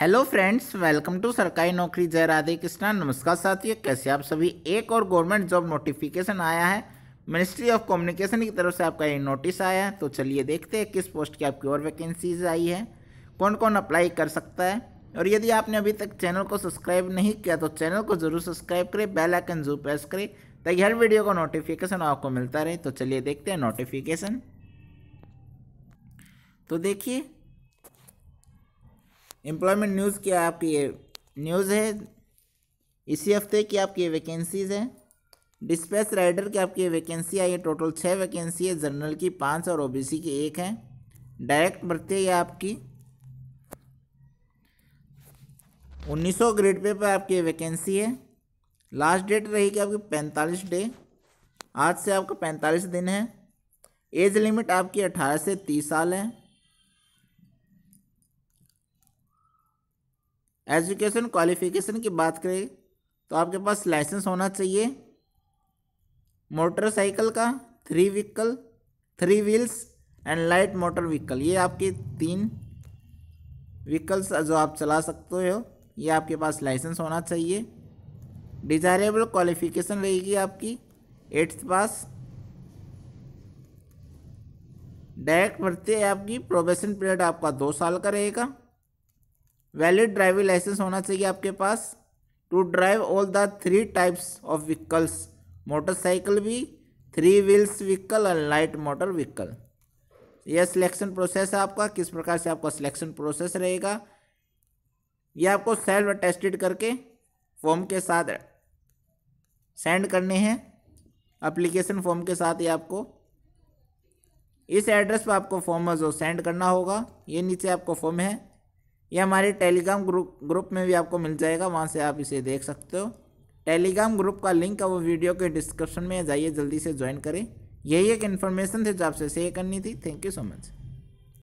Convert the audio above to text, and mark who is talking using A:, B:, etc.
A: hello friends welcome to सरकारी नौकरी जय राधे कृष्णा नमस्कार साथियों कैसे आप सभी एक और गवर्नमेंट जॉब नोटिफिकेशन आया है मिनिस्ट्री ऑफ कम्युनिकेशन की तरफ से आपका ये नोटिस आया है तो चलिए देखते हैं किस पोस्ट की आपकी और वैकेंसीज आई है कौन कौन अप्लाई कर सकता है और यदि आपने अभी तक चैनल को सब्सक्राइब नहीं किया तो चैनल को जरूर सब्सक्राइब करें बेल आइकन जरूर प्रेस करें ताकि हर वीडियो का नोटिफिकेशन आपको मिलता रहे तो चलिए देखते हैं नोटिफिकेशन तो देखिए एम्प्लॉयमेंट न्यूज़ की आपकी ये न्यूज़ है इसी हफ्ते की आपकी ये वैकेंसीज़ है डिस्पैच राइडर की आपकी वैकेंसी आई है टोटल छः वैकेंसी है जनरल की पाँच और ओबीसी की एक है डायरेक्ट भर्ती है आपकी 1900 ग्रेड पे पर आपकी वैकेंसी है लास्ट डेट रहेगी आपकी पैंतालीस डे आज से आपका पैंतालीस दिन है एज लिमिट आपकी 18 से तीस साल है एजुकेशन क्वालिफिकेशन की बात करें तो आपके पास लाइसेंस होना चाहिए मोटरसाइकिल का three vehicle three wheels and light motor vehicle ये आपके तीन व्हीकल्स जो आप चला सकते हो ये आपके पास लाइसेंस होना चाहिए डिज़ायरेबल क्वालिफिकेशन रहेगी आपकी एट्थ पास डायरेक्ट भर्ती है आपकी प्रोबेशन पीरियड आपका दो साल का रहेगा वैलिड ड्राइविंग लाइसेंस होना चाहिए आपके पास to drive all the three types of vehicles motorcycle भी three wheels vehicle and light motor vehicle यह सिलेक्शन प्रोसेस है आपका किस प्रकार से आपका सिलेक्शन प्रोसेस रहेगा यह आपको सेल्फ अटेस्टेड करके फॉर्म के साथ सेंड करने हैं अप्लीकेशन फॉर्म के साथ ही आपको इस एड्रेस पर आपको फॉर्म जो सेंड करना होगा ये नीचे आपको फॉर्म है ये हमारे टेलीग्राम ग्रुप ग्रुप में भी आपको मिल जाएगा वहाँ से आप इसे देख सकते हो टेलीग्राम ग्रुप का लिंक वो वीडियो के डिस्क्रिप्शन में जाइए जल्दी से ज्वाइन करें यही एक इन्फॉर्मेशन थी जो आपसे शेयर करनी थी थैंक यू सो मच